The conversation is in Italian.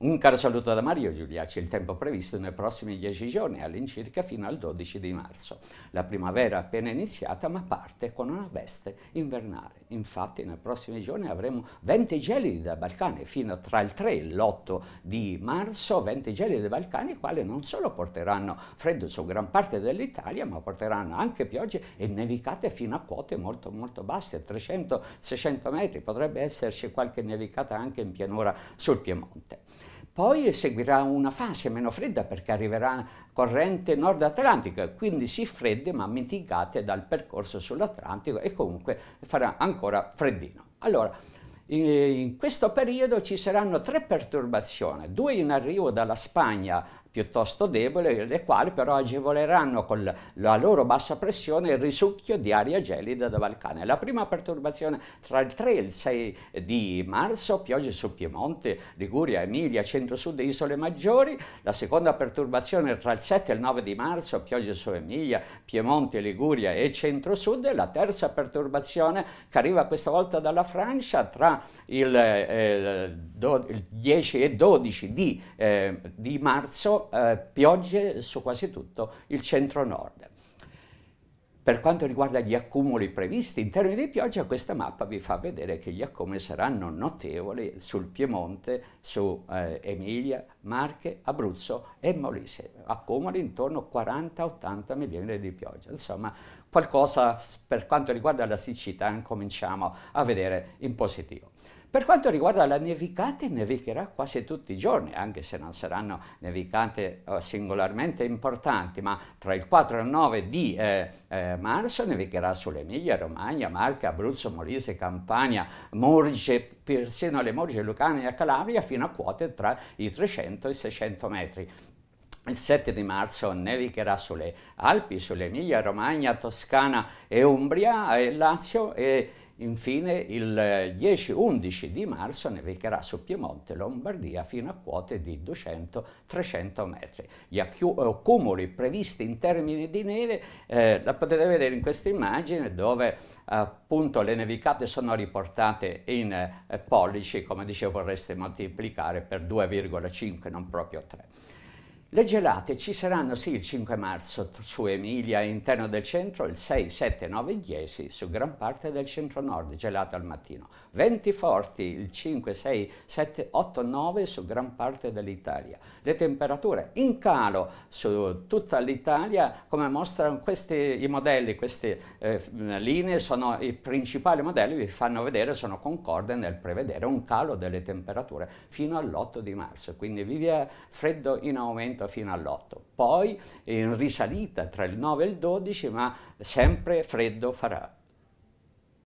Un caro saluto da Mario Giuliacci, il tempo previsto nei prossimi 10 giorni all'incirca fino al 12 di marzo. La primavera è appena iniziata ma parte con una veste invernale. Infatti nei prossimi giorni avremo 20 gelidi dai Balcani fino tra il 3 e l'8 di marzo, 20 gelidi dai Balcani quali non solo porteranno freddo su gran parte dell'Italia ma porteranno anche piogge e nevicate fino a quote molto molto basse, 300-600 metri, potrebbe esserci qualche nevicata anche in pianura sul Piemonte. Poi seguirà una fase meno fredda perché arriverà corrente nord atlantica, quindi si fredde ma mitigate dal percorso sull'Atlantico e comunque farà ancora freddino. Allora, in questo periodo ci saranno tre perturbazioni, due in arrivo dalla Spagna piuttosto debole, le quali però agevoleranno con la loro bassa pressione il risucchio di aria gelida da Balcane. La prima perturbazione tra il 3 e il 6 di marzo, piogge su Piemonte, Liguria, Emilia, centro-sud e isole maggiori, la seconda perturbazione tra il 7 e il 9 di marzo, piogge su Emilia, Piemonte, Liguria e centro-sud, la terza perturbazione che arriva questa volta dalla Francia tra il eh, eh 10 e 12 di, eh, di marzo eh, piogge su quasi tutto il centro-nord. Per quanto riguarda gli accumuli previsti in termini di pioggia, questa mappa vi fa vedere che gli accumuli saranno notevoli sul Piemonte, su eh, Emilia, Marche, Abruzzo e Molise. Accumuli intorno a 40-80 milioni di pioggia. Insomma, qualcosa per quanto riguarda la siccità cominciamo a vedere in positivo. Per quanto riguarda la nevicata, nevicherà quasi tutti i giorni, anche se non saranno nevicate eh, singolarmente importanti, ma tra il 4 e il 9 di eh, eh, marzo nevicherà sull'Emilia, Romagna, Marche, Abruzzo, Molise, Campania, Morge, persino alle Morge, Lucania e Calabria, fino a quote tra i 300 e i 600 metri. Il 7 di marzo nevicherà sulle Alpi, sull'Emilia, Romagna, Toscana e Umbria, e Lazio e Infine il 10-11 di marzo nevicherà su Piemonte e Lombardia fino a quote di 200-300 metri. Gli eh, accumuli previsti in termini di neve eh, la potete vedere in questa immagine dove appunto le nevicate sono riportate in eh, pollici, come dicevo vorreste moltiplicare per 2,5, non proprio 3. Le gelate ci saranno sì il 5 marzo su Emilia interno del centro, il 6, 7, 9 e 10 su gran parte del centro nord, gelato al mattino. Venti forti il 5, 6, 7, 8, 9 su gran parte dell'Italia. Le temperature in calo su tutta l'Italia, come mostrano questi, i modelli, queste eh, linee, sono i principali modelli, vi fanno vedere, sono concorde nel prevedere un calo delle temperature fino all'8 di marzo. Quindi vi è freddo in aumento aumenta fino all'8, poi in risalita tra il 9 e il 12 ma sempre freddo farà.